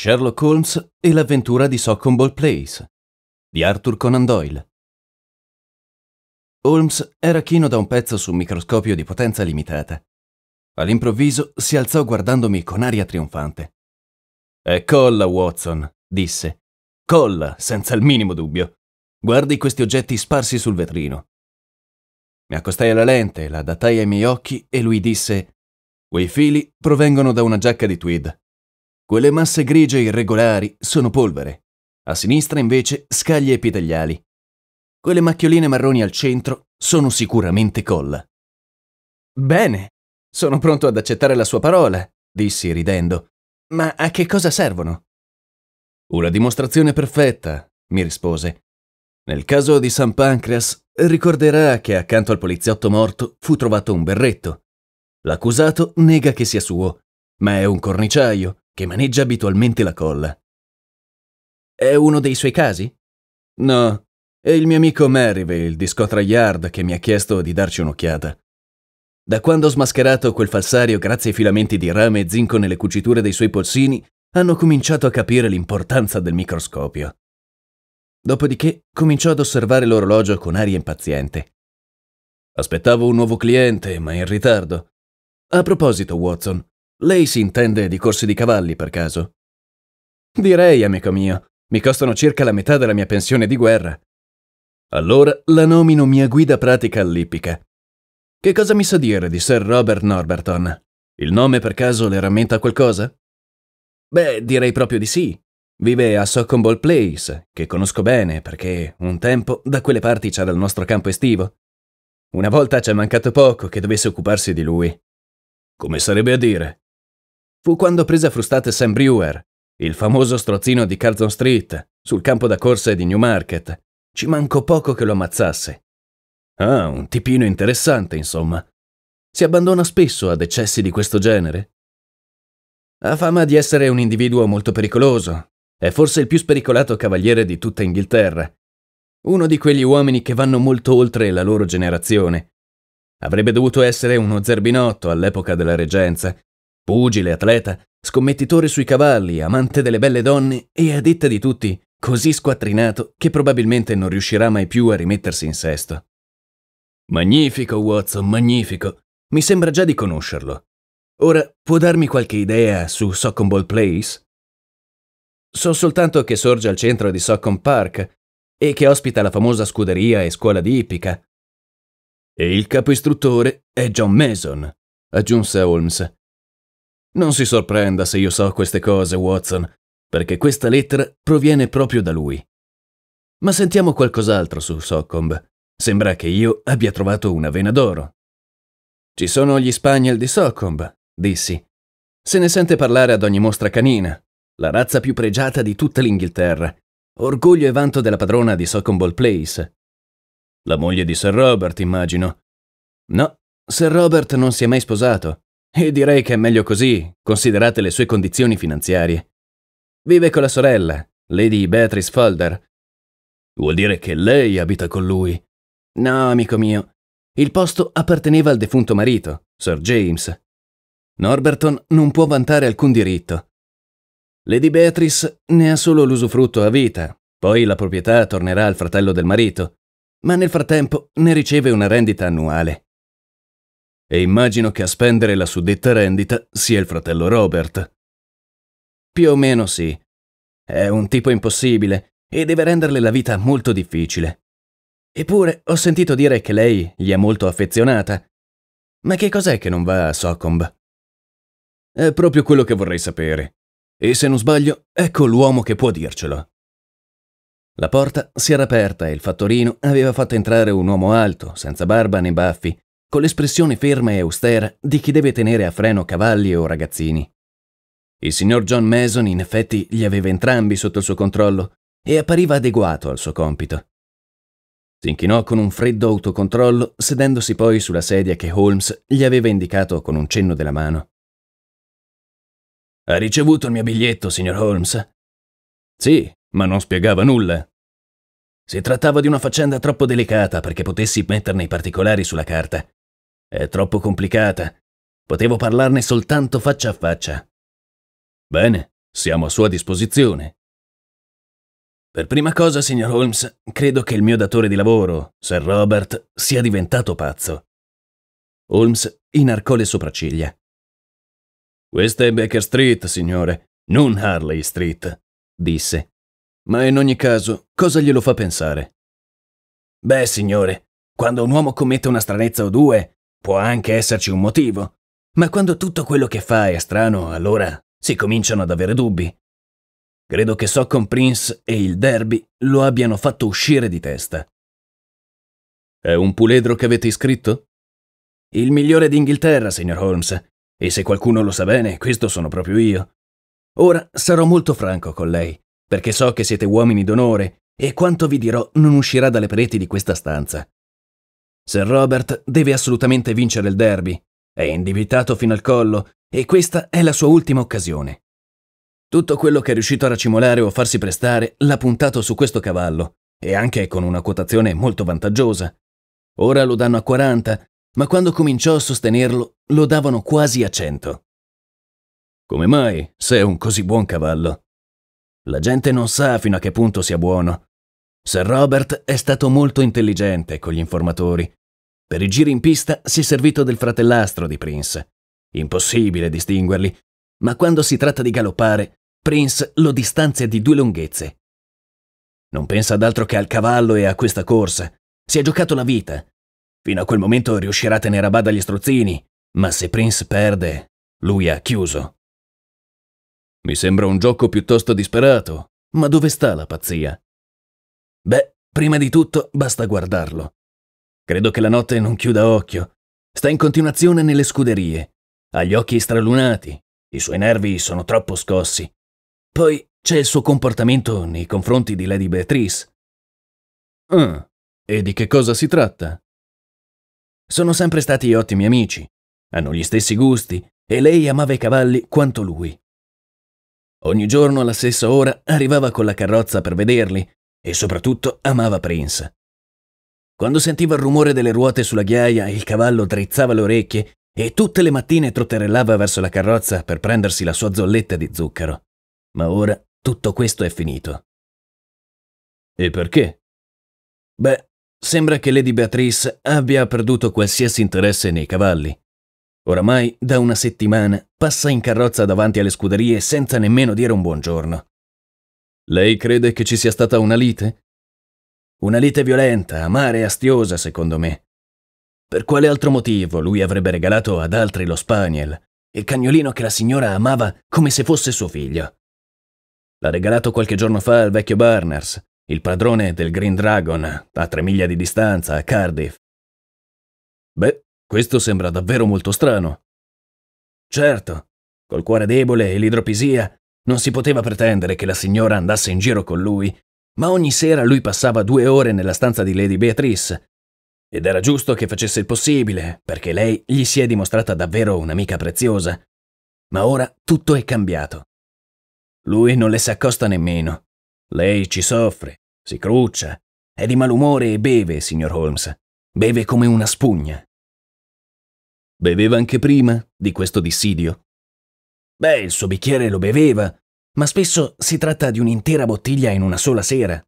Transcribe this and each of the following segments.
Sherlock Holmes e l'avventura di Socomble Place di Arthur Conan Doyle. Holmes era chino da un pezzo su un microscopio di potenza limitata. All'improvviso si alzò guardandomi con aria trionfante. È colla, Watson, disse. Colla, senza il minimo dubbio. Guardi questi oggetti sparsi sul vetrino. Mi accostai alla lente, la datai ai miei occhi e lui disse: Quei fili provengono da una giacca di tweed. Quelle masse grigie irregolari sono polvere. A sinistra invece scaglie epiteliali. Quelle macchioline marroni al centro sono sicuramente colla. Bene, sono pronto ad accettare la sua parola, dissi ridendo. Ma a che cosa servono? Una dimostrazione perfetta, mi rispose. Nel caso di San Pancreas, ricorderà che accanto al poliziotto morto fu trovato un berretto. L'accusato nega che sia suo, ma è un corniciaio che maneggia abitualmente la colla. È uno dei suoi casi? No, è il mio amico Merrivale di Scotra Yard che mi ha chiesto di darci un'occhiata. Da quando ho smascherato quel falsario grazie ai filamenti di rame e zinco nelle cuciture dei suoi polsini, hanno cominciato a capire l'importanza del microscopio. Dopodiché cominciò ad osservare l'orologio con aria impaziente. Aspettavo un nuovo cliente, ma in ritardo. A proposito, Watson, lei si intende di corsi di cavalli, per caso? Direi, amico mio, mi costano circa la metà della mia pensione di guerra. Allora la nomino mia guida pratica all'ippica. Che cosa mi sa dire di Sir Robert Norberton? Il nome per caso le rammenta qualcosa? Beh, direi proprio di sì. Vive a Socomble Place, che conosco bene perché un tempo da quelle parti c'era il nostro campo estivo. Una volta ci è mancato poco che dovesse occuparsi di lui. Come sarebbe a dire? Fu quando prese a frustate Sam Brewer, il famoso strozzino di Carlton Street, sul campo da corsa di Newmarket. Ci mancò poco che lo ammazzasse. Ah, un tipino interessante, insomma. Si abbandona spesso ad eccessi di questo genere? Ha fama di essere un individuo molto pericoloso. È forse il più spericolato cavaliere di tutta Inghilterra. Uno di quegli uomini che vanno molto oltre la loro generazione. Avrebbe dovuto essere uno zerbinotto all'epoca della reggenza, Pugile, atleta, scommettitore sui cavalli, amante delle belle donne e, a detta di tutti, così squattrinato che probabilmente non riuscirà mai più a rimettersi in sesto. Magnifico, Watson, magnifico. Mi sembra già di conoscerlo. Ora, può darmi qualche idea su Socombe Place? So soltanto che sorge al centro di Socombe Park e che ospita la famosa scuderia e scuola di ippica. E il capo istruttore è John Mason, aggiunse Holmes, non si sorprenda se io so queste cose, Watson, perché questa lettera proviene proprio da lui. Ma sentiamo qualcos'altro su Soccomb. Sembra che io abbia trovato una vena d'oro. Ci sono gli spaniel di Soccomb, dissi. Se ne sente parlare ad ogni mostra canina, la razza più pregiata di tutta l'Inghilterra, orgoglio e vanto della padrona di Soccombe Place. La moglie di Sir Robert, immagino. No, Sir Robert non si è mai sposato. E direi che è meglio così, considerate le sue condizioni finanziarie. Vive con la sorella, Lady Beatrice Folder. Vuol dire che lei abita con lui. No, amico mio. Il posto apparteneva al defunto marito, Sir James. Norberton non può vantare alcun diritto. Lady Beatrice ne ha solo l'usufrutto a vita, poi la proprietà tornerà al fratello del marito, ma nel frattempo ne riceve una rendita annuale e immagino che a spendere la suddetta rendita sia il fratello Robert. Più o meno sì. È un tipo impossibile e deve renderle la vita molto difficile. Eppure ho sentito dire che lei gli è molto affezionata. Ma che cos'è che non va a Socomb? È proprio quello che vorrei sapere. E se non sbaglio, ecco l'uomo che può dircelo. La porta si era aperta e il fattorino aveva fatto entrare un uomo alto, senza barba né baffi, con l'espressione ferma e austera di chi deve tenere a freno cavalli o ragazzini. Il signor John Mason, in effetti, li aveva entrambi sotto il suo controllo e appariva adeguato al suo compito. Si inchinò con un freddo autocontrollo, sedendosi poi sulla sedia che Holmes gli aveva indicato con un cenno della mano. Ha ricevuto il mio biglietto, signor Holmes? Sì, ma non spiegava nulla. Si trattava di una faccenda troppo delicata perché potessi metterne i particolari sulla carta. È troppo complicata. Potevo parlarne soltanto faccia a faccia. Bene, siamo a sua disposizione. Per prima cosa, signor Holmes, credo che il mio datore di lavoro, Sir Robert, sia diventato pazzo. Holmes inarcò le sopracciglia. Questa è Baker Street, signore, non Harley Street, disse. Ma in ogni caso, cosa glielo fa pensare? Beh, signore, quando un uomo commette una stranezza o due, Può anche esserci un motivo, ma quando tutto quello che fa è strano, allora si cominciano ad avere dubbi. Credo che Soccom Prince e il derby lo abbiano fatto uscire di testa. È un puledro che avete iscritto? Il migliore d'Inghilterra, signor Holmes, e se qualcuno lo sa bene, questo sono proprio io. Ora sarò molto franco con lei, perché so che siete uomini d'onore e quanto vi dirò non uscirà dalle pareti di questa stanza. Sir Robert deve assolutamente vincere il derby, è indebitato fino al collo e questa è la sua ultima occasione. Tutto quello che è riuscito a racimolare o a farsi prestare l'ha puntato su questo cavallo, e anche con una quotazione molto vantaggiosa. Ora lo danno a 40, ma quando cominciò a sostenerlo lo davano quasi a 100. Come mai sei un così buon cavallo? La gente non sa fino a che punto sia buono. Sir Robert è stato molto intelligente con gli informatori per i giri in pista si è servito del fratellastro di Prince. Impossibile distinguerli, ma quando si tratta di galoppare, Prince lo distanzia di due lunghezze. Non pensa ad altro che al cavallo e a questa corsa. Si è giocato la vita. Fino a quel momento riuscirà a tenere a bada gli strozzini, ma se Prince perde, lui ha chiuso. Mi sembra un gioco piuttosto disperato, ma dove sta la pazzia? Beh, prima di tutto basta guardarlo. Credo che la notte non chiuda occhio. Sta in continuazione nelle scuderie. Ha gli occhi stralunati. I suoi nervi sono troppo scossi. Poi c'è il suo comportamento nei confronti di Lady Beatrice. Ah, e di che cosa si tratta? Sono sempre stati ottimi amici. Hanno gli stessi gusti e lei amava i cavalli quanto lui. Ogni giorno alla stessa ora arrivava con la carrozza per vederli e soprattutto amava Prince. Quando sentiva il rumore delle ruote sulla ghiaia, il cavallo drizzava le orecchie e tutte le mattine trotterellava verso la carrozza per prendersi la sua zolletta di zucchero. Ma ora tutto questo è finito. E perché? Beh, sembra che Lady Beatrice abbia perduto qualsiasi interesse nei cavalli. Oramai da una settimana passa in carrozza davanti alle scuderie senza nemmeno dire un buongiorno. Lei crede che ci sia stata una lite? Una lite violenta, amara e astiosa, secondo me. Per quale altro motivo lui avrebbe regalato ad altri lo Spaniel, il cagnolino che la signora amava come se fosse suo figlio? L'ha regalato qualche giorno fa al vecchio Barners, il padrone del Green Dragon, a tre miglia di distanza, a Cardiff. Beh, questo sembra davvero molto strano. Certo, col cuore debole e l'idropisia, non si poteva pretendere che la signora andasse in giro con lui ma ogni sera lui passava due ore nella stanza di Lady Beatrice. Ed era giusto che facesse il possibile, perché lei gli si è dimostrata davvero un'amica preziosa. Ma ora tutto è cambiato. Lui non le si accosta nemmeno. Lei ci soffre, si cruccia, è di malumore e beve, signor Holmes. Beve come una spugna. Beveva anche prima di questo dissidio? Beh, il suo bicchiere lo beveva, ma spesso si tratta di un'intera bottiglia in una sola sera.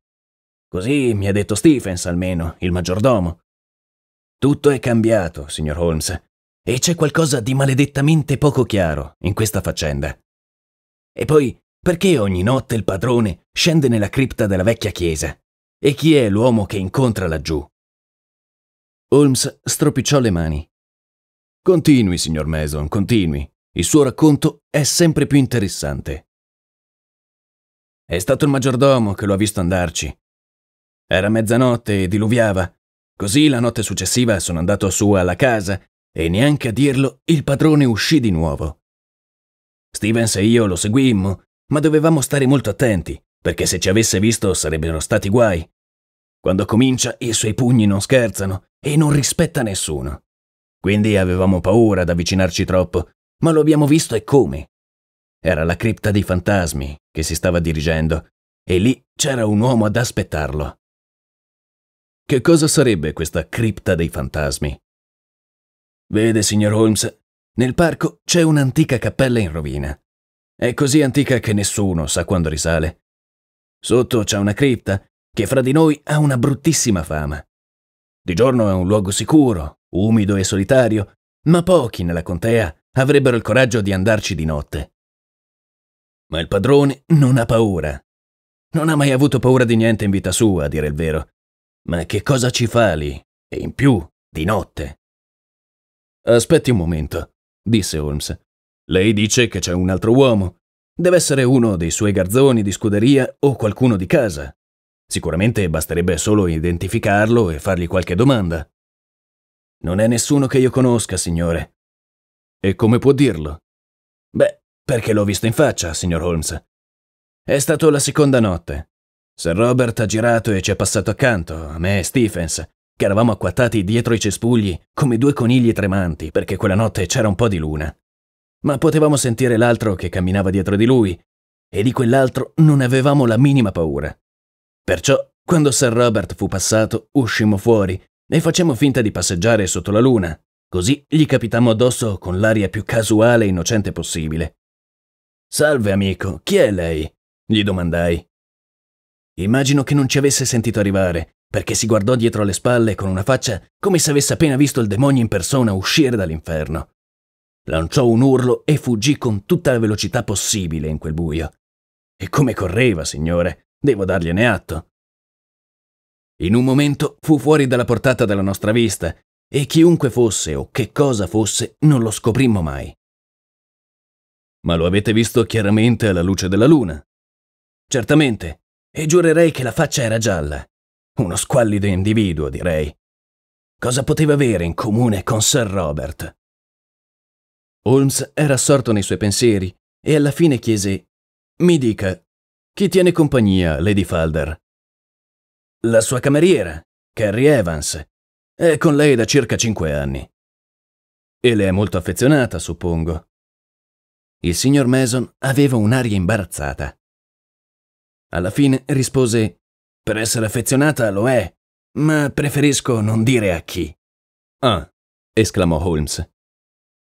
Così mi ha detto Stephens almeno, il maggiordomo. Tutto è cambiato, signor Holmes, e c'è qualcosa di maledettamente poco chiaro in questa faccenda. E poi, perché ogni notte il padrone scende nella cripta della vecchia chiesa? E chi è l'uomo che incontra laggiù? Holmes stropicciò le mani. Continui, signor Mason, continui. Il suo racconto è sempre più interessante. È stato il maggiordomo che lo ha visto andarci. Era mezzanotte e diluviava. Così la notte successiva sono andato su alla casa e neanche a dirlo il padrone uscì di nuovo. Stevens e io lo seguimmo, ma dovevamo stare molto attenti, perché se ci avesse visto sarebbero stati guai. Quando comincia i suoi pugni non scherzano e non rispetta nessuno. Quindi avevamo paura ad avvicinarci troppo, ma lo abbiamo visto e come. Era la cripta dei fantasmi che si stava dirigendo e lì c'era un uomo ad aspettarlo. Che cosa sarebbe questa cripta dei fantasmi? Vede, signor Holmes, nel parco c'è un'antica cappella in rovina. È così antica che nessuno sa quando risale. Sotto c'è una cripta che fra di noi ha una bruttissima fama. Di giorno è un luogo sicuro, umido e solitario, ma pochi nella contea avrebbero il coraggio di andarci di notte. Ma il padrone non ha paura. Non ha mai avuto paura di niente in vita sua, a dire il vero. Ma che cosa ci fa lì? E in più, di notte. Aspetti un momento, disse Holmes. Lei dice che c'è un altro uomo. Deve essere uno dei suoi garzoni di scuderia o qualcuno di casa. Sicuramente basterebbe solo identificarlo e fargli qualche domanda. Non è nessuno che io conosca, signore. E come può dirlo? Beh, perché l'ho visto in faccia, signor Holmes. È stata la seconda notte. Sir Robert ha girato e ci è passato accanto, a me e Stephens, che eravamo acquattati dietro i cespugli come due conigli tremanti, perché quella notte c'era un po' di luna. Ma potevamo sentire l'altro che camminava dietro di lui, e di quell'altro non avevamo la minima paura. Perciò, quando Sir Robert fu passato, uscimmo fuori e facemmo finta di passeggiare sotto la luna, così gli capitammo addosso con l'aria più casuale e innocente possibile. Salve amico, chi è lei? gli domandai. Immagino che non ci avesse sentito arrivare, perché si guardò dietro le spalle con una faccia come se avesse appena visto il demonio in persona uscire dall'inferno. Lanciò un urlo e fuggì con tutta la velocità possibile in quel buio. E come correva, signore, devo dargliene atto. In un momento fu fuori dalla portata della nostra vista, e chiunque fosse o che cosa fosse non lo scoprimmo mai ma lo avete visto chiaramente alla luce della luna. Certamente, e giurerei che la faccia era gialla. Uno squallido individuo, direi. Cosa poteva avere in comune con Sir Robert? Holmes era assorto nei suoi pensieri e alla fine chiese Mi dica, chi tiene compagnia, Lady Falder? La sua cameriera, Carrie Evans. È con lei da circa cinque anni. E le è molto affezionata, suppongo. Il signor Mason aveva un'aria imbarazzata. Alla fine rispose: Per essere affezionata lo è, ma preferisco non dire a chi. Ah, esclamò Holmes.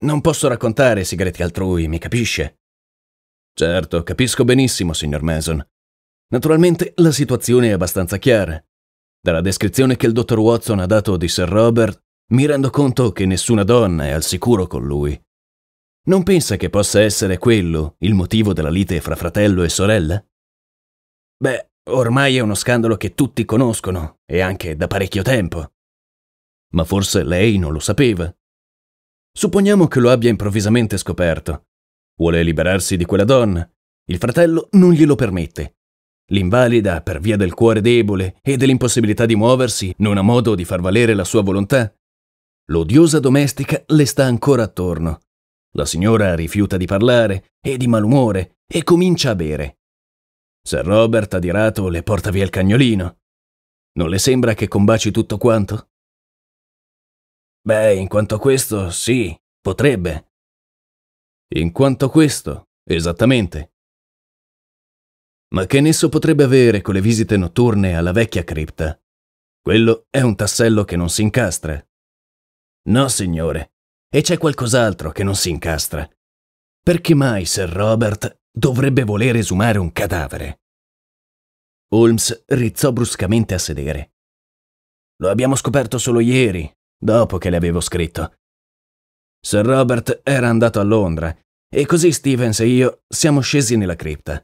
Non posso raccontare segreti altrui, mi capisce? Certo, capisco benissimo, signor Mason. Naturalmente la situazione è abbastanza chiara. Dalla descrizione che il dottor Watson ha dato di Sir Robert, mi rendo conto che nessuna donna è al sicuro con lui. Non pensa che possa essere quello il motivo della lite fra fratello e sorella? Beh, ormai è uno scandalo che tutti conoscono, e anche da parecchio tempo. Ma forse lei non lo sapeva. Supponiamo che lo abbia improvvisamente scoperto. Vuole liberarsi di quella donna. Il fratello non glielo permette. L'invalida, per via del cuore debole e dell'impossibilità di muoversi, non ha modo di far valere la sua volontà. L'odiosa domestica le sta ancora attorno la signora rifiuta di parlare, è di malumore e comincia a bere. Sir Robert adirato le porta via il cagnolino. Non le sembra che combaci tutto quanto? Beh, in quanto a questo, sì, potrebbe. In quanto a questo, esattamente. Ma che nesso potrebbe avere con le visite notturne alla vecchia cripta? Quello è un tassello che non si incastra. No, signore, e c'è qualcos'altro che non si incastra. Perché mai Sir Robert dovrebbe voler esumare un cadavere? Holmes rizzò bruscamente a sedere. Lo abbiamo scoperto solo ieri, dopo che le avevo scritto. Sir Robert era andato a Londra e così Stevens e io siamo scesi nella cripta.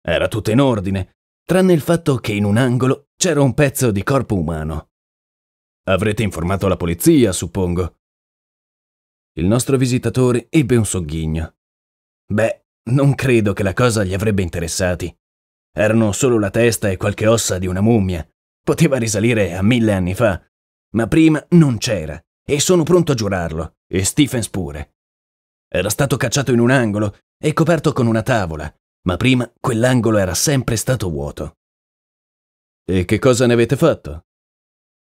Era tutto in ordine, tranne il fatto che in un angolo c'era un pezzo di corpo umano. Avrete informato la polizia, suppongo. Il nostro visitatore ebbe un sogghigno. Beh, non credo che la cosa gli avrebbe interessati. Erano solo la testa e qualche ossa di una mummia. Poteva risalire a mille anni fa, ma prima non c'era, e sono pronto a giurarlo, e Stephens pure. Era stato cacciato in un angolo e coperto con una tavola, ma prima quell'angolo era sempre stato vuoto. E che cosa ne avete fatto?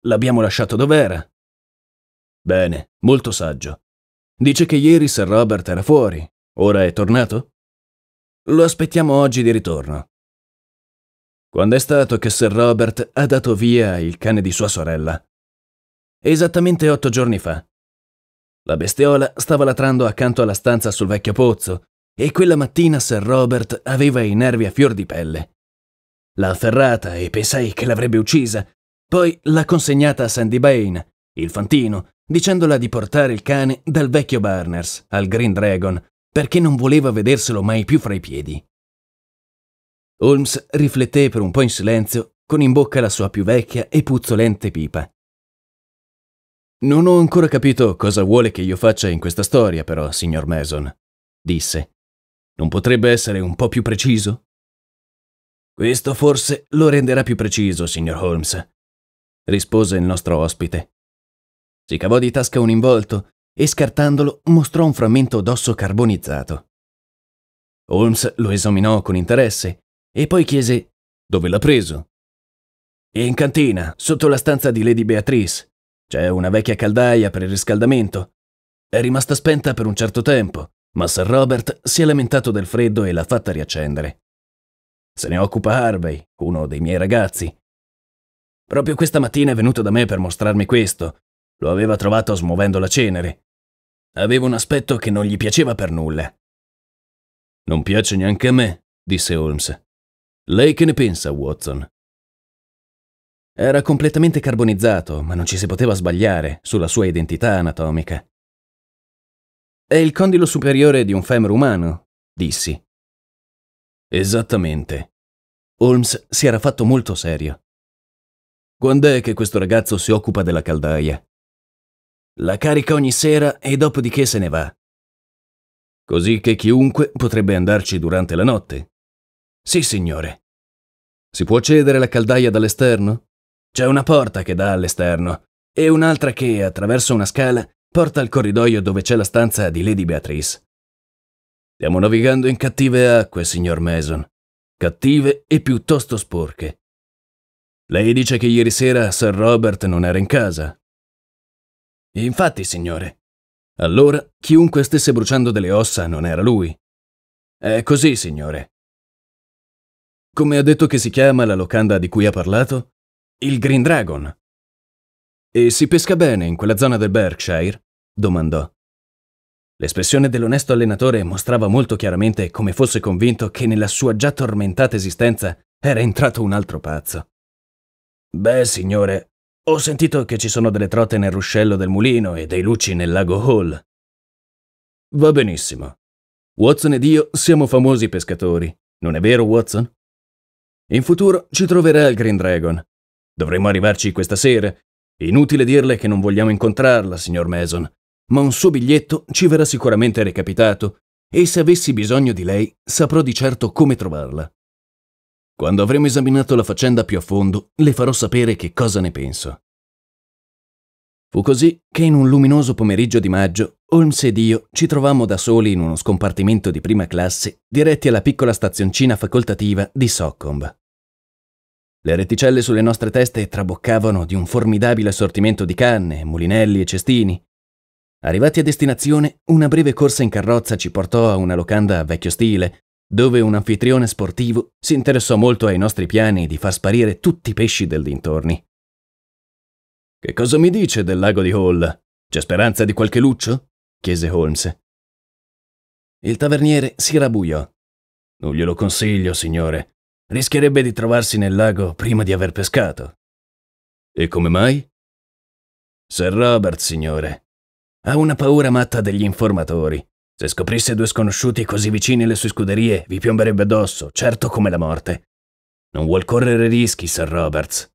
L'abbiamo lasciato dov'era. Bene, molto saggio. Dice che ieri Sir Robert era fuori. Ora è tornato? Lo aspettiamo oggi di ritorno. Quando è stato che Sir Robert ha dato via il cane di sua sorella? Esattamente otto giorni fa. La bestiola stava latrando accanto alla stanza sul vecchio pozzo e quella mattina Sir Robert aveva i nervi a fior di pelle. L'ha afferrata e pensai che l'avrebbe uccisa, poi l'ha consegnata a Sandy Bain, il fantino, dicendola di portare il cane dal vecchio Barners al Green Dragon perché non voleva vederselo mai più fra i piedi. Holmes rifletté per un po' in silenzio, con in bocca la sua più vecchia e puzzolente pipa. Non ho ancora capito cosa vuole che io faccia in questa storia, però, signor Mason, disse. Non potrebbe essere un po' più preciso? Questo forse lo renderà più preciso, signor Holmes, rispose il nostro ospite. Si cavò di tasca un involto e scartandolo mostrò un frammento d'osso carbonizzato. Holmes lo esaminò con interesse e poi chiese dove l'ha preso. In cantina, sotto la stanza di Lady Beatrice. C'è una vecchia caldaia per il riscaldamento. È rimasta spenta per un certo tempo, ma Sir Robert si è lamentato del freddo e l'ha fatta riaccendere. Se ne occupa Harvey, uno dei miei ragazzi. Proprio questa mattina è venuto da me per mostrarmi questo, lo aveva trovato smuovendo la cenere. Aveva un aspetto che non gli piaceva per nulla. Non piace neanche a me, disse Holmes. Lei che ne pensa, Watson? Era completamente carbonizzato, ma non ci si poteva sbagliare sulla sua identità anatomica. È il condilo superiore di un femore umano, dissi. Esattamente. Holmes si era fatto molto serio. Quando è che questo ragazzo si occupa della caldaia? La carica ogni sera e dopodiché se ne va. Così che chiunque potrebbe andarci durante la notte. Sì, signore. Si può cedere la caldaia dall'esterno? C'è una porta che dà all'esterno e un'altra che, attraverso una scala, porta al corridoio dove c'è la stanza di Lady Beatrice. Stiamo navigando in cattive acque, signor Mason. Cattive e piuttosto sporche. Lei dice che ieri sera Sir Robert non era in casa. Infatti, signore. Allora, chiunque stesse bruciando delle ossa non era lui. È così, signore. Come ha detto che si chiama la locanda di cui ha parlato? Il Green Dragon. E si pesca bene in quella zona del Berkshire? domandò. L'espressione dell'onesto allenatore mostrava molto chiaramente come fosse convinto che nella sua già tormentata esistenza era entrato un altro pazzo. Beh, signore, ho sentito che ci sono delle trote nel ruscello del mulino e dei lucci nel lago Hall. Va benissimo. Watson ed io siamo famosi pescatori, non è vero Watson? In futuro ci troverà il Green Dragon. Dovremmo arrivarci questa sera. Inutile dirle che non vogliamo incontrarla, signor Mason, ma un suo biglietto ci verrà sicuramente recapitato e se avessi bisogno di lei saprò di certo come trovarla. Quando avremo esaminato la faccenda più a fondo, le farò sapere che cosa ne penso. Fu così che in un luminoso pomeriggio di maggio, Holmes ed io ci trovammo da soli in uno scompartimento di prima classe diretti alla piccola stazioncina facoltativa di Soccomb. Le reticelle sulle nostre teste traboccavano di un formidabile assortimento di canne, mulinelli e cestini. Arrivati a destinazione, una breve corsa in carrozza ci portò a una locanda a vecchio stile, dove un anfitrione sportivo si interessò molto ai nostri piani di far sparire tutti i pesci del dintorni. Che cosa mi dice del lago di Hall? C'è speranza di qualche luccio? chiese Holmes. Il taverniere si rabbuiò. Non glielo consiglio, signore. Rischierebbe di trovarsi nel lago prima di aver pescato. E come mai? Sir Robert, signore, ha una paura matta degli informatori. Se scoprisse due sconosciuti così vicini alle sue scuderie, vi piomberebbe addosso, certo come la morte. Non vuol correre rischi, Sir Roberts.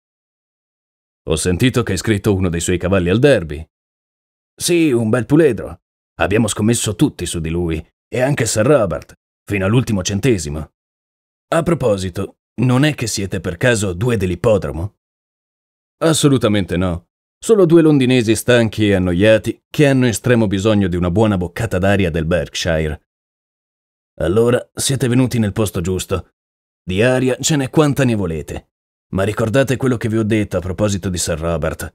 Ho sentito che hai scritto uno dei suoi cavalli al derby. Sì, un bel puledro. Abbiamo scommesso tutti su di lui, e anche Sir Robert, fino all'ultimo centesimo. A proposito, non è che siete per caso due dell'ippodromo? Assolutamente no. Solo due londinesi stanchi e annoiati che hanno estremo bisogno di una buona boccata d'aria del Berkshire. Allora siete venuti nel posto giusto. Di aria ce n'è quanta ne volete. Ma ricordate quello che vi ho detto a proposito di Sir Robert.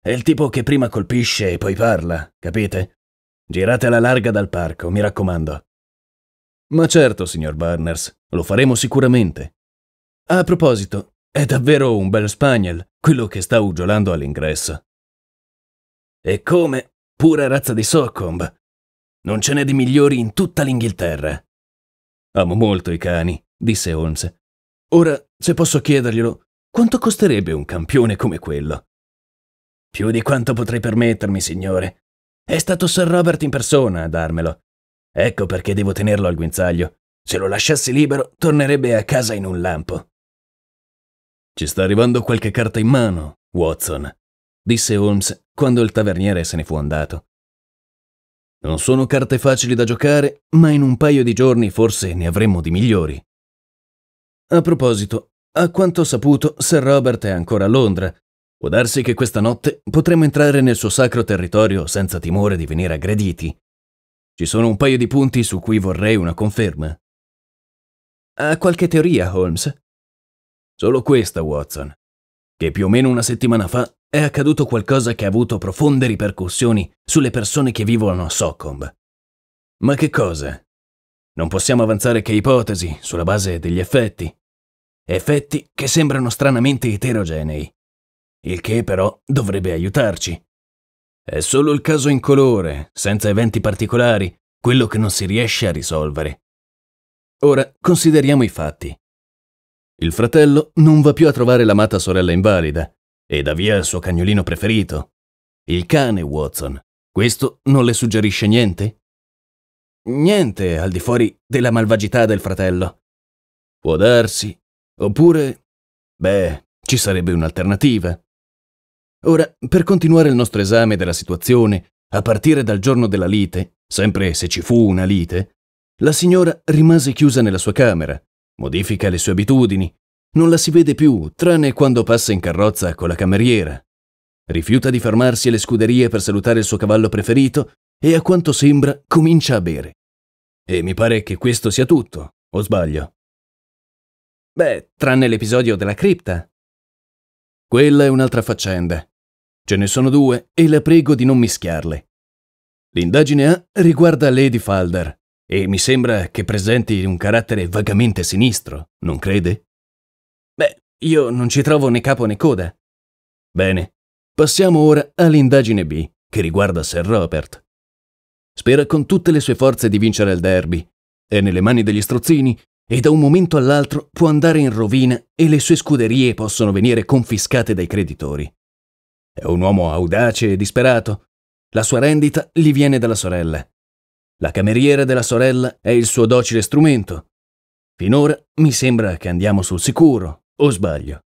È il tipo che prima colpisce e poi parla, capite? Girate alla larga dal parco, mi raccomando. Ma certo, signor Barners, lo faremo sicuramente. A proposito, è davvero un bel spaniel, quello che sta uggiolando all'ingresso. E come? Pura razza di Soccomb. Non ce n'è di migliori in tutta l'Inghilterra. Amo molto i cani, disse Holmes. Ora, se posso chiederglielo, quanto costerebbe un campione come quello? Più di quanto potrei permettermi, signore. È stato Sir Robert in persona a darmelo. Ecco perché devo tenerlo al guinzaglio. Se lo lasciassi libero, tornerebbe a casa in un lampo. Ci sta arrivando qualche carta in mano, Watson, disse Holmes quando il taverniere se ne fu andato. Non sono carte facili da giocare, ma in un paio di giorni forse ne avremmo di migliori. A proposito, a quanto ho saputo, Sir Robert è ancora a Londra. Può darsi che questa notte potremmo entrare nel suo sacro territorio senza timore di venire aggrediti. Ci sono un paio di punti su cui vorrei una conferma. Ha qualche teoria, Holmes? Solo questa, Watson, che più o meno una settimana fa è accaduto qualcosa che ha avuto profonde ripercussioni sulle persone che vivono a Socomb. Ma che cosa? Non possiamo avanzare che ipotesi sulla base degli effetti. Effetti che sembrano stranamente eterogenei. Il che però dovrebbe aiutarci. È solo il caso in colore, senza eventi particolari, quello che non si riesce a risolvere. Ora consideriamo i fatti. Il fratello non va più a trovare l'amata sorella invalida e dà via il suo cagnolino preferito. Il cane, Watson. Questo non le suggerisce niente? Niente al di fuori della malvagità del fratello. Può darsi. Oppure... Beh, ci sarebbe un'alternativa. Ora, per continuare il nostro esame della situazione, a partire dal giorno della lite, sempre se ci fu una lite, la signora rimase chiusa nella sua camera, modifica le sue abitudini, non la si vede più, tranne quando passa in carrozza con la cameriera. Rifiuta di fermarsi alle scuderie per salutare il suo cavallo preferito e a quanto sembra comincia a bere. E mi pare che questo sia tutto, o sbaglio? Beh, tranne l'episodio della cripta. Quella è un'altra faccenda. Ce ne sono due e la prego di non mischiarle. L'indagine A riguarda Lady Falder, e mi sembra che presenti un carattere vagamente sinistro, non crede? Beh, io non ci trovo né capo né coda. Bene, passiamo ora all'indagine B, che riguarda Sir Robert. Spera con tutte le sue forze di vincere il derby. È nelle mani degli strozzini e da un momento all'altro può andare in rovina e le sue scuderie possono venire confiscate dai creditori. È un uomo audace e disperato. La sua rendita gli viene dalla sorella. La cameriera della sorella è il suo docile strumento. Finora mi sembra che andiamo sul sicuro, o sbaglio?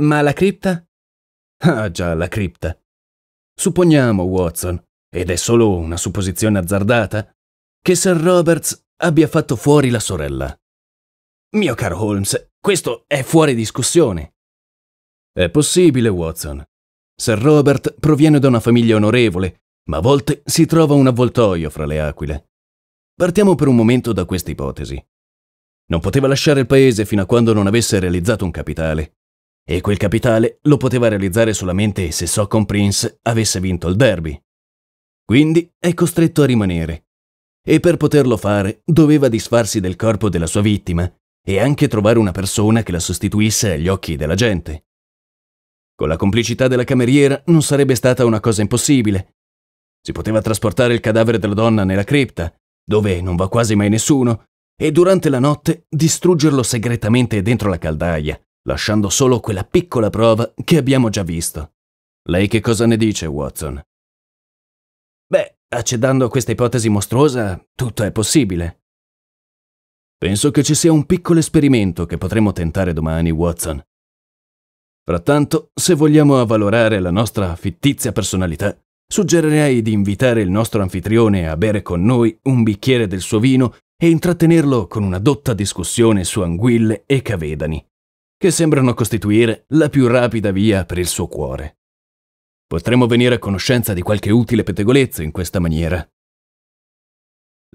Ma la cripta? Ah già, la cripta. Supponiamo, Watson, ed è solo una supposizione azzardata, che Sir Roberts abbia fatto fuori la sorella. Mio caro Holmes, questo è fuori discussione. È possibile, Watson. Sir Robert proviene da una famiglia onorevole ma a volte si trova un avvoltoio fra le aquile. Partiamo per un momento da questa ipotesi. Non poteva lasciare il paese fino a quando non avesse realizzato un capitale, e quel capitale lo poteva realizzare solamente se Socon Prince avesse vinto il derby. Quindi è costretto a rimanere, e per poterlo fare doveva disfarsi del corpo della sua vittima e anche trovare una persona che la sostituisse agli occhi della gente. Con la complicità della cameriera non sarebbe stata una cosa impossibile, si poteva trasportare il cadavere della donna nella cripta, dove non va quasi mai nessuno, e durante la notte distruggerlo segretamente dentro la caldaia, lasciando solo quella piccola prova che abbiamo già visto. Lei che cosa ne dice, Watson? Beh, accedendo a questa ipotesi mostruosa, tutto è possibile. Penso che ci sia un piccolo esperimento che potremo tentare domani, Watson. Frattanto, se vogliamo avvalorare la nostra fittizia personalità, suggerirei di invitare il nostro anfitrione a bere con noi un bicchiere del suo vino e intrattenerlo con una dotta discussione su anguille e cavedani, che sembrano costituire la più rapida via per il suo cuore. Potremmo venire a conoscenza di qualche utile pettegolezzo in questa maniera.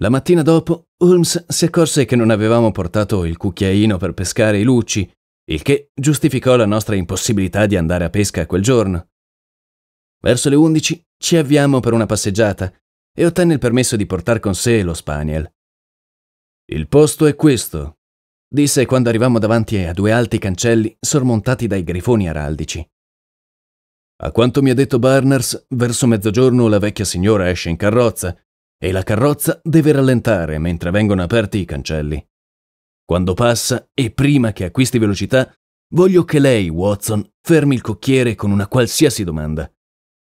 La mattina dopo, Holmes si accorse che non avevamo portato il cucchiaino per pescare i lucci, il che giustificò la nostra impossibilità di andare a pesca quel giorno. Verso le 11 ci avviamo per una passeggiata e ottenne il permesso di portare con sé lo spaniel. Il posto è questo, disse quando arrivammo davanti a due alti cancelli sormontati dai grifoni araldici. A quanto mi ha detto Barners, verso mezzogiorno la vecchia signora esce in carrozza e la carrozza deve rallentare mentre vengono aperti i cancelli. Quando passa e prima che acquisti velocità, voglio che lei, Watson, fermi il cocchiere con una qualsiasi domanda.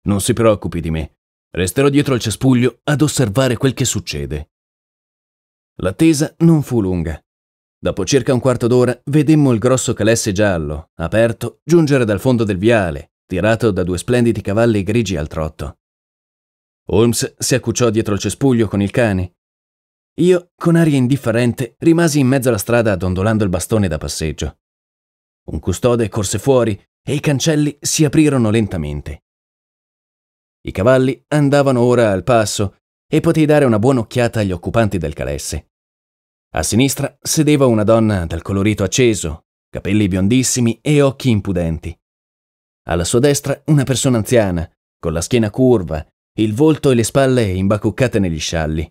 Non si preoccupi di me. Resterò dietro al cespuglio ad osservare quel che succede. L'attesa non fu lunga. Dopo circa un quarto d'ora vedemmo il grosso calesse giallo, aperto, giungere dal fondo del viale, tirato da due splendidi cavalli grigi al trotto. Holmes si accucciò dietro il cespuglio con il cane. Io, con aria indifferente, rimasi in mezzo alla strada dondolando il bastone da passeggio. Un custode corse fuori e i cancelli si aprirono lentamente. I cavalli andavano ora al passo e potei dare una buona occhiata agli occupanti del calesse. A sinistra sedeva una donna dal colorito acceso, capelli biondissimi e occhi impudenti. Alla sua destra una persona anziana, con la schiena curva, il volto e le spalle imbacuccate negli scialli.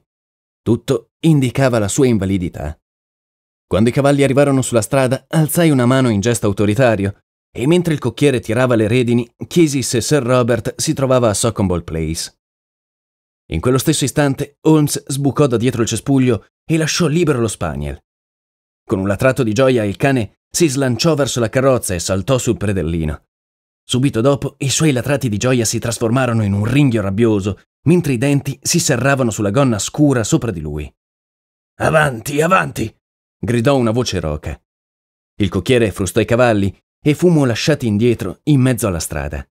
Tutto indicava la sua invalidità. Quando i cavalli arrivarono sulla strada, alzai una mano in gesto autoritario e mentre il cocchiere tirava le redini, chiesi se Sir Robert si trovava a Socomble Place. In quello stesso istante, Holmes sbucò da dietro il cespuglio e lasciò libero lo spaniel. Con un latrato di gioia il cane si slanciò verso la carrozza e saltò sul predellino. Subito dopo i suoi latrati di gioia si trasformarono in un ringhio rabbioso, mentre i denti si serravano sulla gonna scura sopra di lui. Avanti, avanti! gridò una voce roca. Il cocchiere frustò i cavalli e fummo lasciati indietro in mezzo alla strada.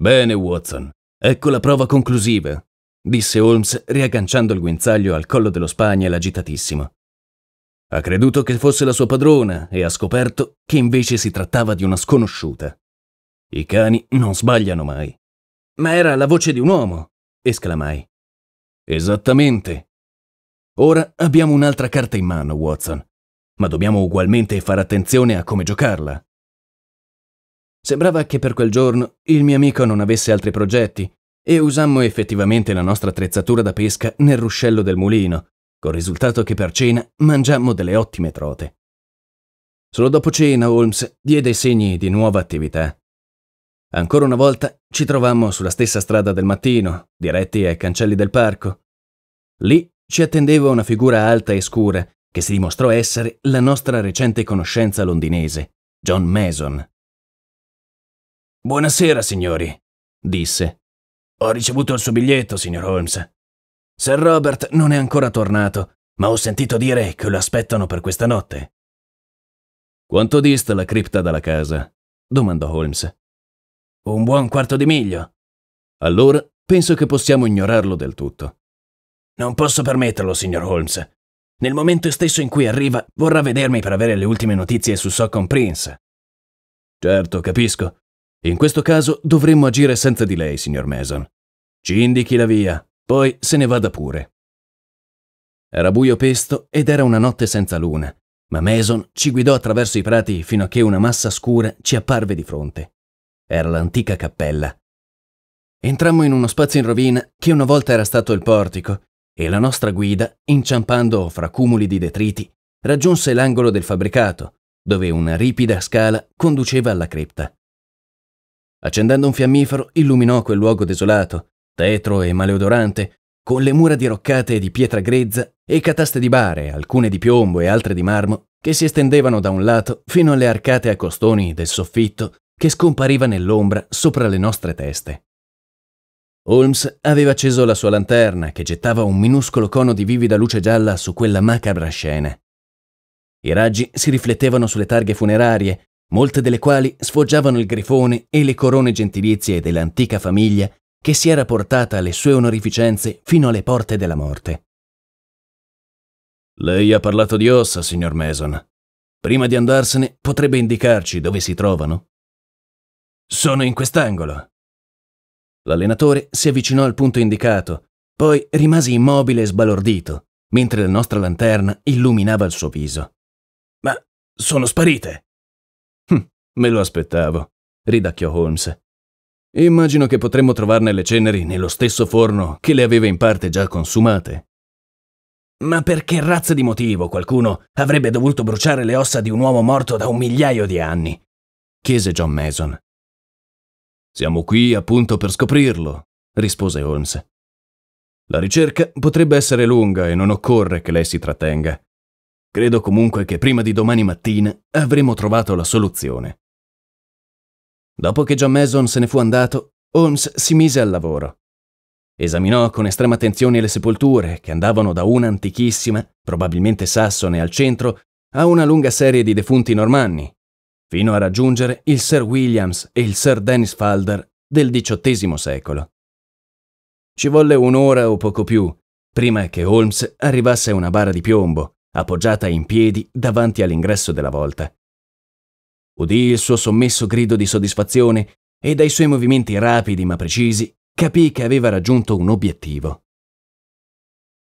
Bene, Watson, ecco la prova conclusiva, disse Holmes riagganciando il guinzaglio al collo dello Spagna agitatissimo. Ha creduto che fosse la sua padrona e ha scoperto che invece si trattava di una sconosciuta. I cani non sbagliano mai. Ma era la voce di un uomo, esclamai. Esattamente. Ora abbiamo un'altra carta in mano, Watson, ma dobbiamo ugualmente fare attenzione a come giocarla. Sembrava che per quel giorno il mio amico non avesse altri progetti e usammo effettivamente la nostra attrezzatura da pesca nel ruscello del mulino, col risultato che per cena mangiammo delle ottime trote. Solo dopo cena Holmes diede segni di nuova attività. Ancora una volta ci trovammo sulla stessa strada del mattino, diretti ai cancelli del parco. Lì ci attendeva una figura alta e scura, che si dimostrò essere la nostra recente conoscenza londinese, John Mason. Buonasera, signori, disse. Ho ricevuto il suo biglietto, signor Holmes. Sir Robert non è ancora tornato, ma ho sentito dire che lo aspettano per questa notte. Quanto dista la cripta dalla casa? domandò Holmes. Un buon quarto di miglio. Allora penso che possiamo ignorarlo del tutto. Non posso permetterlo, signor Holmes. Nel momento stesso in cui arriva, vorrà vedermi per avere le ultime notizie su Socon Prince. Certo, capisco. In questo caso dovremmo agire senza di lei, signor Mason. Ci indichi la via, poi se ne vada pure. Era buio pesto ed era una notte senza luna, ma Mason ci guidò attraverso i prati fino a che una massa scura ci apparve di fronte. Era l'antica cappella. Entrammo in uno spazio in rovina che una volta era stato il portico e la nostra guida, inciampando fra cumuli di detriti, raggiunse l'angolo del fabbricato, dove una ripida scala conduceva alla cripta. Accendendo un fiammifero, illuminò quel luogo desolato, tetro e maleodorante, con le mura diroccate di pietra grezza e cataste di bare, alcune di piombo e altre di marmo, che si estendevano da un lato fino alle arcate a costoni del soffitto che scompariva nell'ombra sopra le nostre teste. Holmes aveva acceso la sua lanterna che gettava un minuscolo cono di vivida luce gialla su quella macabra scena. I raggi si riflettevano sulle targhe funerarie, molte delle quali sfoggiavano il grifone e le corone gentilizie dell'antica famiglia che si era portata le sue onorificenze fino alle porte della morte. Lei ha parlato di ossa, signor Mason. Prima di andarsene, potrebbe indicarci dove si trovano? Sono in quest'angolo, L'allenatore si avvicinò al punto indicato, poi rimase immobile e sbalordito, mentre la nostra lanterna illuminava il suo viso. Ma sono sparite! Hm, me lo aspettavo, ridacchiò Holmes. Immagino che potremmo trovarne le ceneri nello stesso forno che le aveva in parte già consumate. Ma per che razza di motivo qualcuno avrebbe dovuto bruciare le ossa di un uomo morto da un migliaio di anni? chiese John Mason. Siamo qui appunto per scoprirlo, rispose Holmes. La ricerca potrebbe essere lunga e non occorre che lei si trattenga. Credo comunque che prima di domani mattina avremo trovato la soluzione. Dopo che John Mason se ne fu andato, Holmes si mise al lavoro. Esaminò con estrema attenzione le sepolture, che andavano da una antichissima, probabilmente sassone al centro, a una lunga serie di defunti normanni, fino a raggiungere il Sir Williams e il Sir Dennis Falder del XVIII secolo. Ci volle un'ora o poco più prima che Holmes arrivasse a una bara di piombo, appoggiata in piedi davanti all'ingresso della volta. Udì il suo sommesso grido di soddisfazione e dai suoi movimenti rapidi ma precisi capì che aveva raggiunto un obiettivo.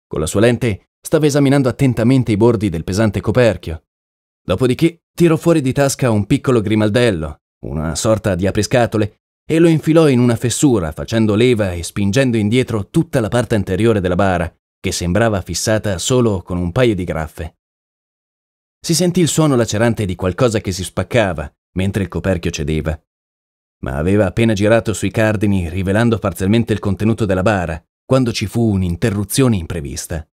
Con la sua lente stava esaminando attentamente i bordi del pesante coperchio. Dopodiché Tirò fuori di tasca un piccolo grimaldello, una sorta di apriscatole, e lo infilò in una fessura, facendo leva e spingendo indietro tutta la parte anteriore della bara, che sembrava fissata solo con un paio di graffe. Si sentì il suono lacerante di qualcosa che si spaccava, mentre il coperchio cedeva. Ma aveva appena girato sui cardini, rivelando parzialmente il contenuto della bara, quando ci fu un'interruzione imprevista.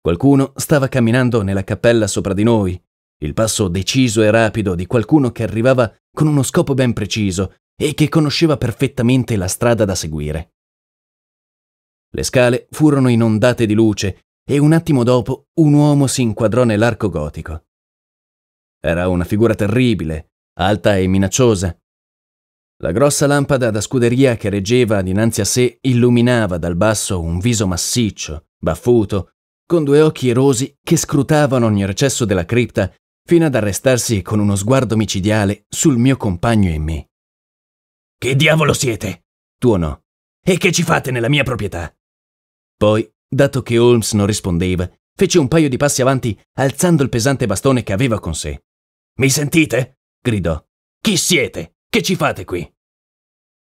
Qualcuno stava camminando nella cappella sopra di noi il passo deciso e rapido di qualcuno che arrivava con uno scopo ben preciso e che conosceva perfettamente la strada da seguire. Le scale furono inondate di luce e un attimo dopo un uomo si inquadrò nell'arco gotico. Era una figura terribile, alta e minacciosa. La grossa lampada da scuderia che reggeva dinanzi a sé illuminava dal basso un viso massiccio, baffuto, con due occhi erosi che scrutavano ogni recesso della cripta fino ad arrestarsi con uno sguardo micidiale sul mio compagno e me. Che diavolo siete? tuonò. E che ci fate nella mia proprietà? Poi, dato che Holmes non rispondeva, fece un paio di passi avanti alzando il pesante bastone che aveva con sé. Mi sentite? gridò. Chi siete? Che ci fate qui?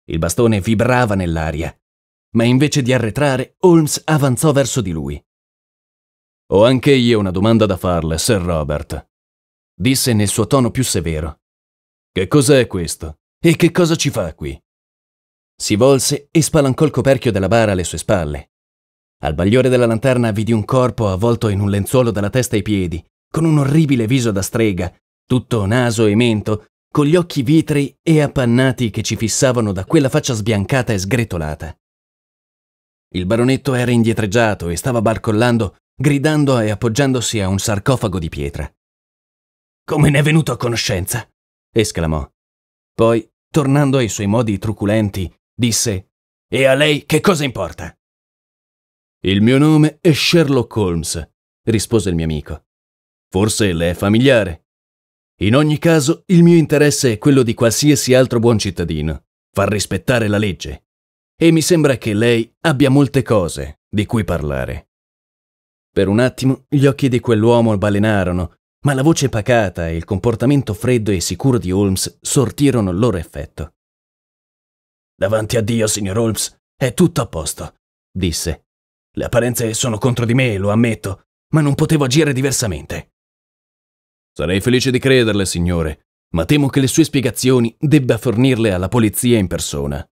Il bastone vibrava nell'aria, ma invece di arretrare, Holmes avanzò verso di lui. Ho anche io una domanda da farle, Sir Robert, disse nel suo tono più severo. Che cos'è questo? E che cosa ci fa qui? Si volse e spalancò il coperchio della bara alle sue spalle. Al bagliore della lanterna vidi un corpo avvolto in un lenzuolo dalla testa ai piedi, con un orribile viso da strega, tutto naso e mento, con gli occhi vitri e appannati che ci fissavano da quella faccia sbiancata e sgretolata. Il baronetto era indietreggiato e stava barcollando, gridando e appoggiandosi a un sarcofago di pietra. Come ne è venuto a conoscenza? esclamò. Poi, tornando ai suoi modi truculenti, disse E a lei che cosa importa? Il mio nome è Sherlock Holmes, rispose il mio amico. Forse le è familiare. In ogni caso, il mio interesse è quello di qualsiasi altro buon cittadino, far rispettare la legge. E mi sembra che lei abbia molte cose di cui parlare. Per un attimo gli occhi di quell'uomo balenarono ma la voce pacata e il comportamento freddo e sicuro di Holmes sortirono il loro effetto. Davanti a Dio, signor Holmes, è tutto a posto, disse. Le apparenze sono contro di me, lo ammetto, ma non potevo agire diversamente. Sarei felice di crederle, signore, ma temo che le sue spiegazioni debba fornirle alla polizia in persona.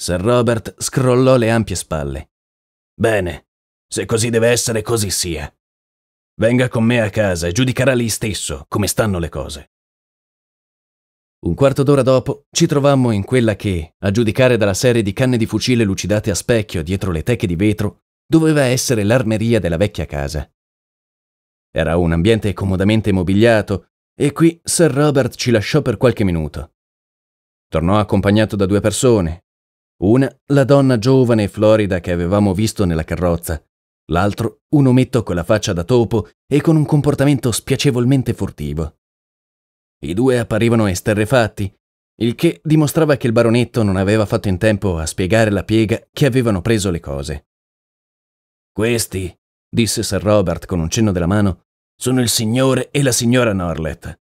Sir Robert scrollò le ampie spalle. Bene, se così deve essere, così sia. Venga con me a casa e giudicherà lei stesso come stanno le cose. Un quarto d'ora dopo ci trovammo in quella che, a giudicare dalla serie di canne di fucile lucidate a specchio dietro le teche di vetro, doveva essere l'armeria della vecchia casa. Era un ambiente comodamente mobiliato e qui Sir Robert ci lasciò per qualche minuto. Tornò accompagnato da due persone. Una, la donna giovane e florida che avevamo visto nella carrozza, l'altro un ometto con la faccia da topo e con un comportamento spiacevolmente furtivo. I due apparivano esterrefatti, il che dimostrava che il baronetto non aveva fatto in tempo a spiegare la piega che avevano preso le cose. Questi, disse Sir Robert con un cenno della mano, sono il signore e la signora Norlet.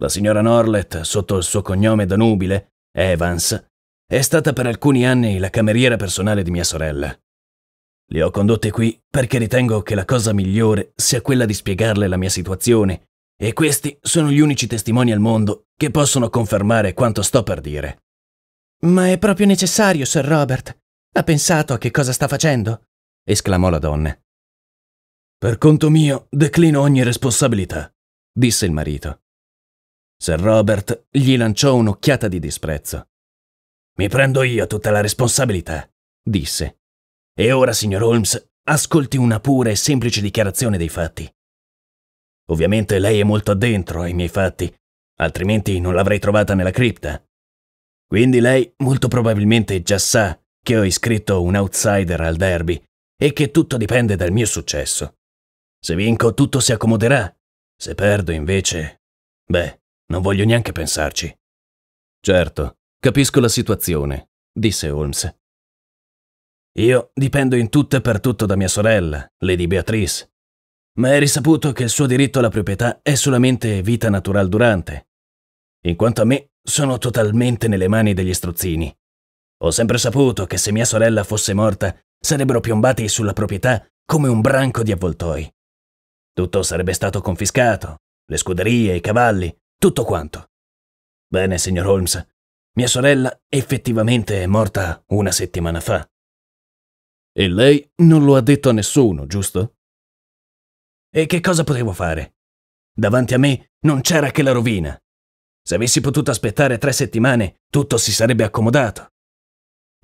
La signora Norlet, sotto il suo cognome da nubile, Evans, è stata per alcuni anni la cameriera personale di mia sorella. Le ho condotte qui perché ritengo che la cosa migliore sia quella di spiegarle la mia situazione, e questi sono gli unici testimoni al mondo che possono confermare quanto sto per dire. Ma è proprio necessario, Sir Robert. Ha pensato a che cosa sta facendo? esclamò la donna. Per conto mio, declino ogni responsabilità, disse il marito. Sir Robert gli lanciò un'occhiata di disprezzo. Mi prendo io tutta la responsabilità, disse. E ora, signor Holmes, ascolti una pura e semplice dichiarazione dei fatti. Ovviamente lei è molto addentro ai miei fatti, altrimenti non l'avrei trovata nella cripta. Quindi lei molto probabilmente già sa che ho iscritto un outsider al derby e che tutto dipende dal mio successo. Se vinco tutto si accomoderà, se perdo invece... Beh, non voglio neanche pensarci. Certo, capisco la situazione, disse Holmes. Io dipendo in tutto e per tutto da mia sorella, Lady Beatrice, ma è risaputo che il suo diritto alla proprietà è solamente vita natural durante. In quanto a me, sono totalmente nelle mani degli strozzini. Ho sempre saputo che se mia sorella fosse morta, sarebbero piombati sulla proprietà come un branco di avvoltoi. Tutto sarebbe stato confiscato, le scuderie, i cavalli, tutto quanto. Bene, signor Holmes, mia sorella effettivamente è morta una settimana fa. E lei non lo ha detto a nessuno, giusto? E che cosa potevo fare? Davanti a me non c'era che la rovina. Se avessi potuto aspettare tre settimane, tutto si sarebbe accomodato.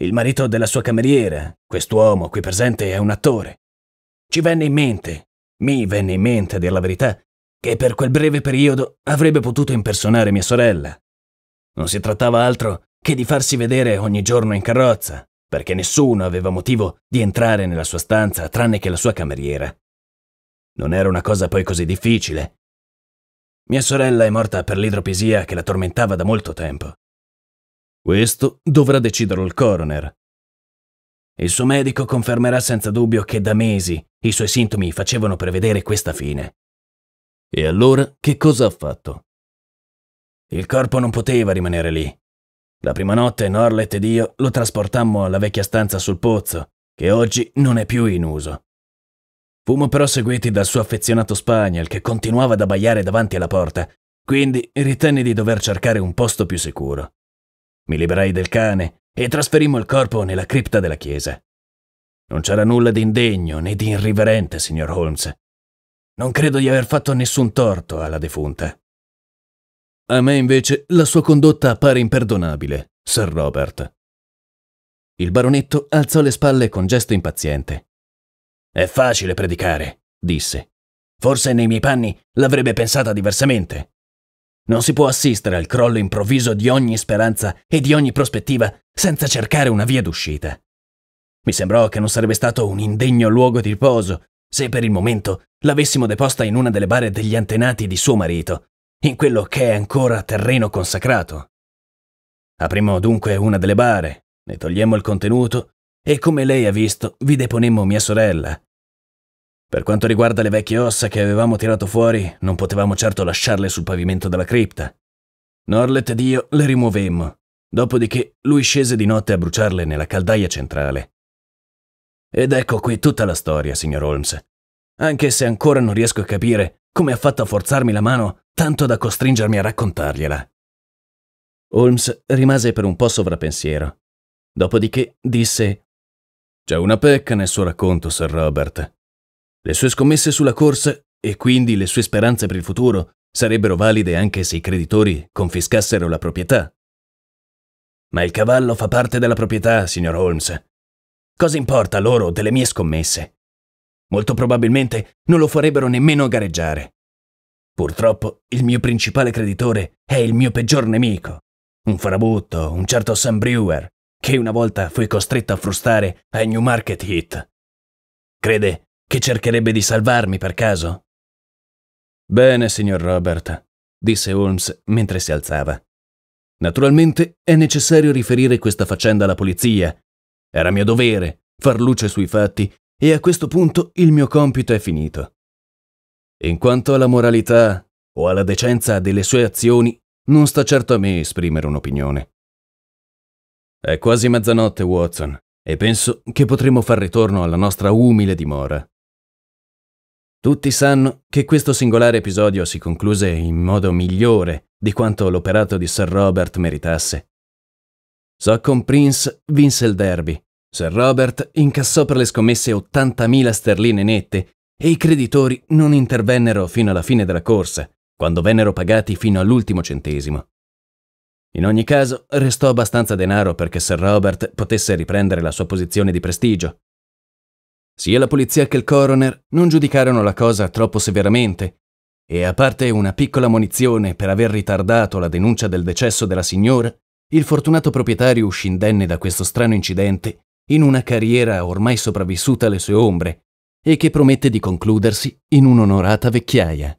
Il marito della sua cameriera, quest'uomo qui presente, è un attore. Ci venne in mente, mi venne in mente, a dir la verità, che per quel breve periodo avrebbe potuto impersonare mia sorella. Non si trattava altro che di farsi vedere ogni giorno in carrozza, perché nessuno aveva motivo di entrare nella sua stanza tranne che la sua cameriera. Non era una cosa poi così difficile. Mia sorella è morta per l'idropisia che la tormentava da molto tempo. Questo dovrà deciderlo il coroner. Il suo medico confermerà senza dubbio che da mesi i suoi sintomi facevano prevedere questa fine. E allora che cosa ha fatto? Il corpo non poteva rimanere lì. La prima notte Norlet ed io lo trasportammo alla vecchia stanza sul pozzo, che oggi non è più in uso. Fummo però seguiti dal suo affezionato Spaniel che continuava ad abbaiare davanti alla porta, quindi ritenni di dover cercare un posto più sicuro. Mi liberai del cane e trasferimmo il corpo nella cripta della chiesa. Non c'era nulla di indegno né di irriverente, signor Holmes. Non credo di aver fatto nessun torto alla defunta. A me invece la sua condotta appare imperdonabile, Sir Robert. Il baronetto alzò le spalle con gesto impaziente. È facile predicare, disse. Forse nei miei panni l'avrebbe pensata diversamente. Non si può assistere al crollo improvviso di ogni speranza e di ogni prospettiva senza cercare una via d'uscita. Mi sembrò che non sarebbe stato un indegno luogo di riposo se per il momento l'avessimo deposta in una delle bare degli antenati di suo marito, in quello che è ancora terreno consacrato. Aprimmo dunque una delle bare, ne togliemmo il contenuto e, come lei ha visto, vi deponemmo mia sorella. Per quanto riguarda le vecchie ossa che avevamo tirato fuori, non potevamo certo lasciarle sul pavimento della cripta. Norlet ed io le rimuovemmo, dopodiché lui scese di notte a bruciarle nella caldaia centrale. Ed ecco qui tutta la storia, signor Holmes. Anche se ancora non riesco a capire come ha fatto a forzarmi la mano tanto da costringermi a raccontargliela. Holmes rimase per un po' sovrappensiero. Dopodiché disse: C'è una pecca nel suo racconto, Sir Robert. Le sue scommesse sulla corsa, e quindi le sue speranze per il futuro, sarebbero valide anche se i creditori confiscassero la proprietà. Ma il cavallo fa parte della proprietà, signor Holmes. Cosa importa loro delle mie scommesse? Molto probabilmente non lo farebbero nemmeno gareggiare. Purtroppo il mio principale creditore è il mio peggior nemico, un farabutto, un certo Sam Brewer, che una volta fui costretto a frustare ai Market Heat. Crede che cercherebbe di salvarmi per caso? Bene, signor Robert, disse Holmes mentre si alzava. Naturalmente è necessario riferire questa faccenda alla polizia. Era mio dovere far luce sui fatti e a questo punto il mio compito è finito. In quanto alla moralità o alla decenza delle sue azioni, non sta certo a me esprimere un'opinione. È quasi mezzanotte, Watson, e penso che potremo far ritorno alla nostra umile dimora. Tutti sanno che questo singolare episodio si concluse in modo migliore di quanto l'operato di Sir Robert meritasse. Socon Prince vinse il derby. Sir Robert incassò per le scommesse 80.000 sterline nette e i creditori non intervennero fino alla fine della corsa, quando vennero pagati fino all'ultimo centesimo. In ogni caso, restò abbastanza denaro perché Sir Robert potesse riprendere la sua posizione di prestigio. Sia la polizia che il coroner non giudicarono la cosa troppo severamente e, a parte una piccola munizione per aver ritardato la denuncia del decesso della signora, il fortunato proprietario uscì indenne da questo strano incidente in una carriera ormai sopravvissuta alle sue ombre e che promette di concludersi in un'onorata vecchiaia.